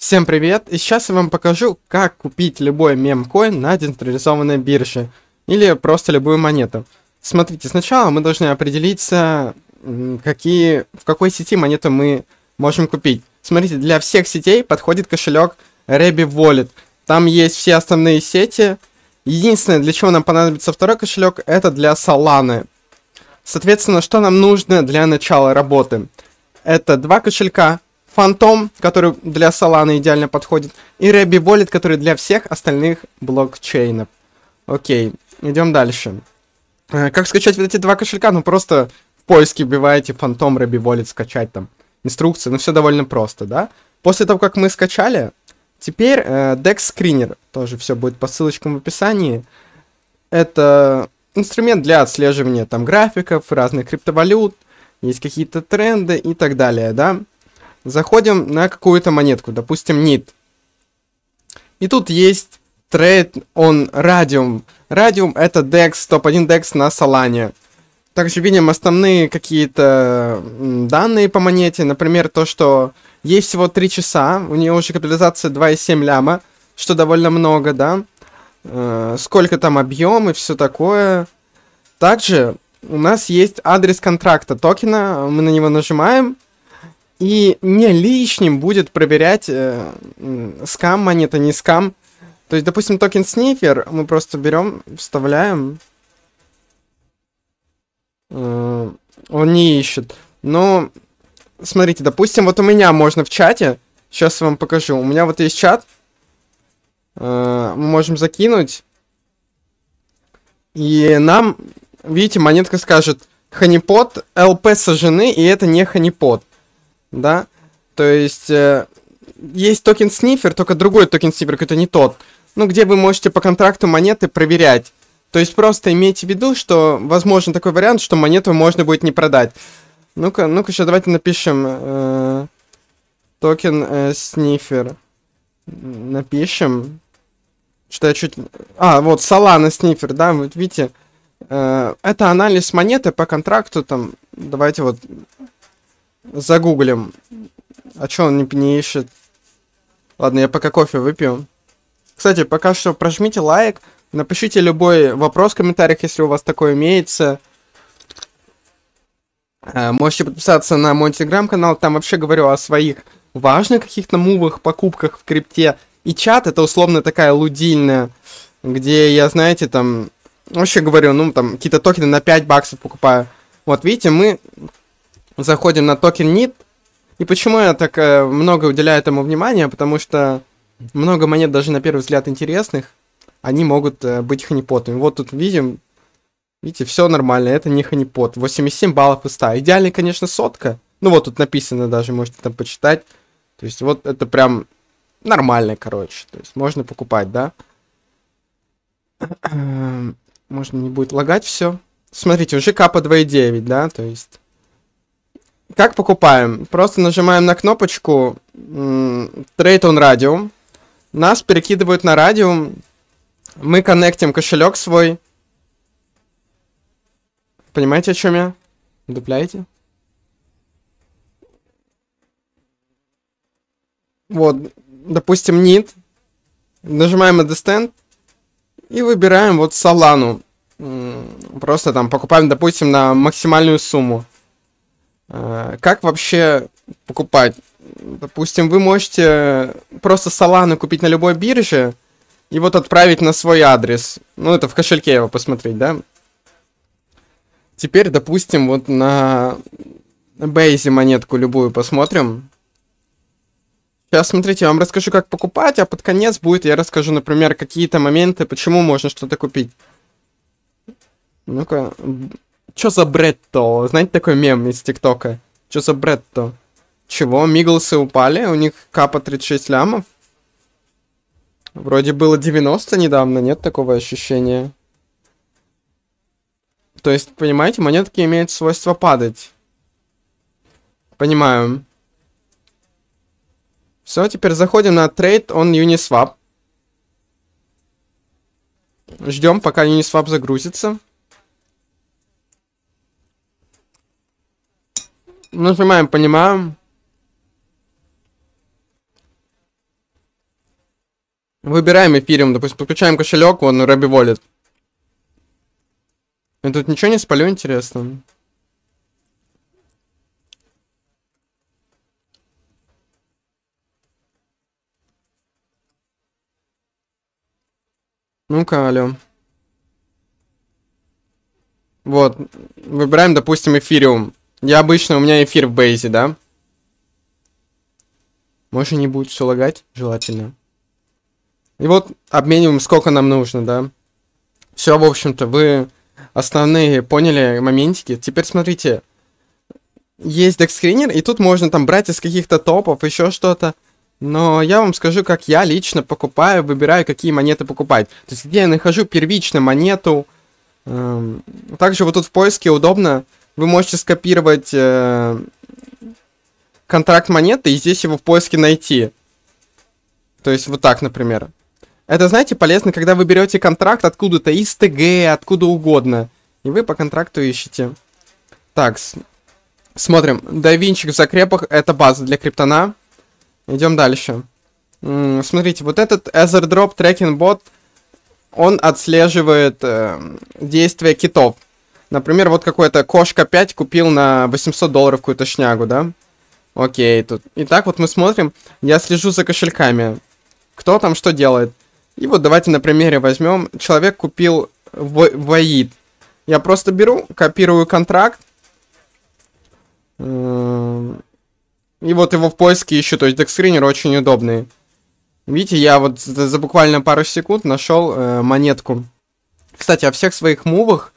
Всем привет! И сейчас я вам покажу, как купить любой мемкоин на децентрализованной бирже. Или просто любую монету. Смотрите, сначала мы должны определиться, какие, в какой сети монету мы можем купить. Смотрите, для всех сетей подходит кошелек Rebi Wallet. Там есть все основные сети. Единственное, для чего нам понадобится второй кошелек, это для Solana. Соответственно, что нам нужно для начала работы? Это два кошелька, Фантом, который для Solana идеально подходит, и Рэби Wallet, который для всех остальных блокчейнов. Окей, идем дальше. Э, как скачать вот эти два кошелька? Ну, просто в поиске вбиваете Фантом, Рэби Wallet, скачать там инструкции, ну, все довольно просто, да? После того, как мы скачали, теперь э, Dex Screener, тоже все будет по ссылочкам в описании, это инструмент для отслеживания там графиков, разных криптовалют, есть какие-то тренды и так далее, да? Заходим на какую-то монетку, допустим, NIT. И тут есть Trade on Radium. Radium это DEX, топ-1 DEX на Solana. Также видим основные какие-то данные по монете. Например, то, что ей всего 3 часа, у нее уже капитализация 2,7 ляма, что довольно много, да. Э, сколько там объем и все такое. Также у нас есть адрес контракта токена, мы на него нажимаем, и не лишним будет проверять, э, скам монета, не скам. То есть, допустим, токен снифер мы просто берем, вставляем. Э, он не ищет. Но, смотрите, допустим, вот у меня можно в чате. Сейчас я вам покажу. У меня вот есть чат. Э, мы можем закинуть. И нам, видите, монетка скажет, ханипот, ЛП сожжены, и это не ханипот да? То есть э, есть токен снифер, только другой токен снифер, какой-то не тот. Ну, где вы можете по контракту монеты проверять. То есть просто имейте в виду, что возможен такой вариант, что монету можно будет не продать. Ну-ка, ну-ка, сейчас давайте напишем э, токен э, снифер. Напишем. Что я чуть... А, вот, Solana снифер, да, вот видите. Э, это анализ монеты по контракту, там, давайте вот Загуглим. А чё он не, не ищет? Ладно, я пока кофе выпью. Кстати, пока что прожмите лайк, напишите любой вопрос в комментариях, если у вас такой имеется. Э, можете подписаться на мой телеграм-канал, там вообще говорю о своих важных каких-то мувах, покупках в крипте. И чат это условно такая лудильная, где я, знаете, там, вообще говорю, ну, там, какие-то токены на 5 баксов покупаю. Вот, видите, мы заходим на токен NIT. И почему я так э, много уделяю этому внимания? Потому что много монет даже на первый взгляд интересных, они могут э, быть ханипотами. Вот тут видим, видите, все нормально, это не ханипот. 87 баллов из 100. Идеальный, конечно, сотка. Ну вот тут написано даже, можете там почитать. То есть вот это прям нормально, короче. То есть можно покупать, да? Можно не будет лагать все. Смотрите, уже капа 2.9, да, то есть как покупаем? Просто нажимаем на кнопочку Trade on Radium. Нас перекидывают на Radium. Мы коннектим кошелек свой. Понимаете, о чем я? Дупляете? Вот, допустим, нит. Нажимаем Understand. И выбираем вот Солану. Просто там покупаем, допустим, на максимальную сумму. Э, как вообще покупать? Допустим, вы можете просто Solana купить на любой бирже и вот отправить на свой адрес. Ну, это в кошельке его посмотреть, да? Теперь, допустим, вот на Бейзе монетку любую посмотрим. Сейчас, смотрите, я вам расскажу, как покупать, а под конец будет, я расскажу, например, какие-то моменты, почему можно что-то купить. Ну-ка, Чё за Бретто? Знаете такой мем из ТикТока? Чё за Бретто? Чего, Миглсы упали? У них капа 36 лямов? Вроде было 90 недавно, нет такого ощущения? То есть, понимаете, монетки имеют свойство падать. Понимаю. Все, теперь заходим на Trade on Uniswap. Ждем, пока Uniswap загрузится. Нажимаем, ну, понимаем. Выбираем эфириум, допустим, подключаем кошелек, он Рэби Волит. Я тут ничего не спалю, интересно. Ну-ка, алло. Вот, выбираем, допустим, эфириум. Я обычно, у меня эфир в бейзе, да? Может, не будет все лагать, желательно. И вот обмениваем, сколько нам нужно, да? Все, в общем-то, вы основные поняли моментики. Теперь смотрите, есть декскринер, и тут можно там брать из каких-то топов, еще что-то. Но я вам скажу, как я лично покупаю, выбираю, какие монеты покупать. То есть, где я нахожу первично монету. Эм, также вот тут в поиске удобно вы можете скопировать э, контракт монеты и здесь его в поиске найти. То есть вот так, например. Это, знаете, полезно, когда вы берете контракт откуда-то, из ТГ, откуда угодно. И вы по контракту ищете. Так, смотрим. Давинчик в закрепах — это база для криптона. Идем дальше. смотрите, вот этот Ether Drop Tracking Bot, он отслеживает э, действия китов. Например, вот какой-то кошка 5 купил на 800 долларов какую-то шнягу, да? Окей, тут. Итак, вот мы смотрим, я слежу за кошельками. Кто там что делает? И вот давайте на примере возьмем. Человек купил воид. Я просто беру, копирую контракт. Эм, и вот его в поиске ищу. То есть декскринер очень удобный. Видите, я вот за буквально пару секунд нашел э, монетку. Кстати, о всех своих мувах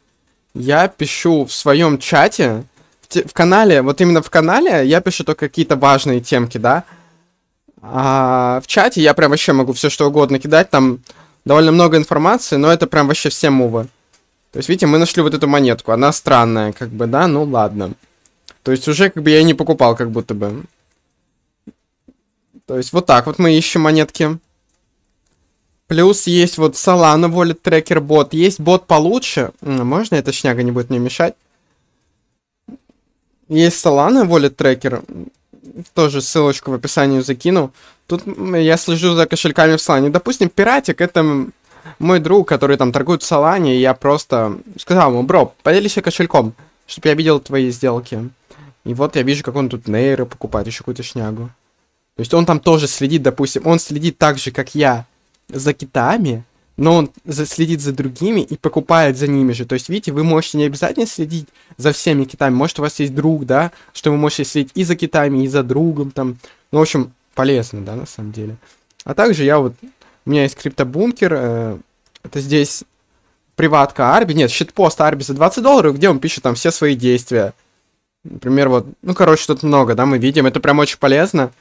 я пишу в своем чате, в, в канале, вот именно в канале я пишу только какие-то важные темки, да. А в чате я прям вообще могу все что угодно кидать, там довольно много информации, но это прям вообще все мувы. То есть, видите, мы нашли вот эту монетку, она странная, как бы, да, ну ладно. То есть уже как бы я не покупал, как будто бы. То есть вот так вот мы ищем монетки. Плюс есть вот Solana Wallet Tracker бот. Есть бот получше. Можно эта шняга не будет мне мешать? Есть Solana Wallet Tracker. Тоже ссылочку в описании закину. Тут я слежу за кошельками в Solana. Допустим, пиратик это мой друг, который там торгует в Solana, и я просто сказал ему, бро, поделись кошельком, чтобы я видел твои сделки. И вот я вижу, как он тут нейры покупает, еще какую-то шнягу. То есть он там тоже следит, допустим, он следит так же, как я за китами, но он следит за другими и покупает за ними же. То есть, видите, вы можете не обязательно следить за всеми китами. Может, у вас есть друг, да, что вы можете следить и за китами, и за другом там. Ну, в общем, полезно, да, на самом деле. А также я вот... У меня есть криптобункер. Э, это здесь приватка Арби. Нет, щитпост Арби за 20 долларов, где он пишет там все свои действия. Например, вот... Ну, короче, тут много, да, мы видим. Это прям очень полезно.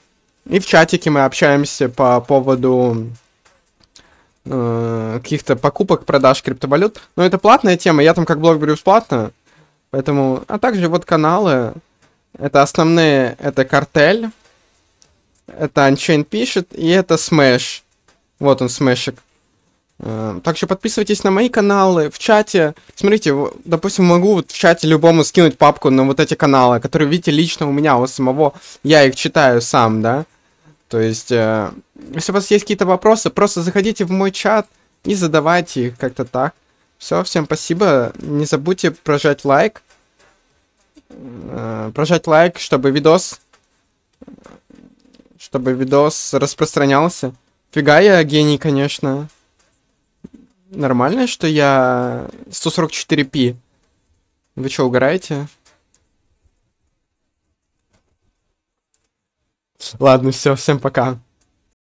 И в чатике мы общаемся по поводу Э, каких-то покупок, продаж криптовалют. Но это платная тема, я там как блог беру бесплатно. Поэтому, а также вот каналы, это основные, это картель, это Unchained пишет, и это Smash. Вот он, Smashик, э, так что подписывайтесь на мои каналы в чате. Смотрите, допустим, могу вот в чате любому скинуть папку на вот эти каналы, которые видите лично у меня, у самого. Я их читаю сам, да. То есть, э, если у вас есть какие-то вопросы, просто заходите в мой чат и задавайте их как-то так. Все, всем спасибо. Не забудьте прожать лайк. Э, прожать лайк, чтобы видос... Чтобы видос распространялся. Фига я гений, конечно. Нормально, что я 144p. Вы что, угораете? Ладно, все, всем пока.